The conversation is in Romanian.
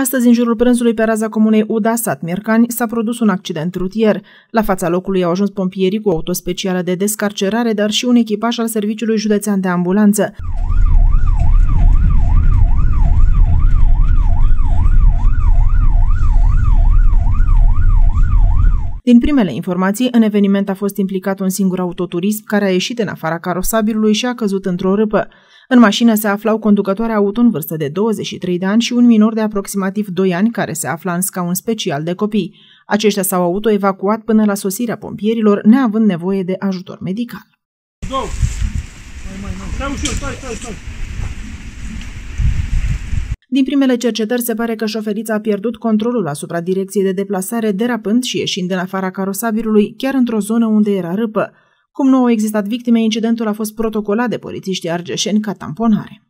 Astăzi, în jurul prânzului pe raza comunei Uda, sat Mircani, s-a produs un accident rutier. La fața locului au ajuns pompierii cu auto specială de descarcerare, dar și un echipaj al Serviciului Județean de Ambulanță. Din primele informații, în eveniment a fost implicat un singur autoturism care a ieșit în afara carosabilului și a căzut într-o râpă. În mașină se aflau conducătoarea auto în vârstă de 23 de ani și un minor de aproximativ 2 ani care se afla în scaun special de copii. Aceștia s-au autoevacuat până la sosirea pompierilor, neavând nevoie de ajutor medical. Go! Mai, mai, mai. Stai ușor, stai, stai, stai. Din primele cercetări se pare că șoferița a pierdut controlul asupra direcției de deplasare, derapând și ieșind în afara carosabilului, chiar într-o zonă unde era râpă. Cum nu au existat victime, incidentul a fost protocolat de polițiștii argeșeni ca tamponare.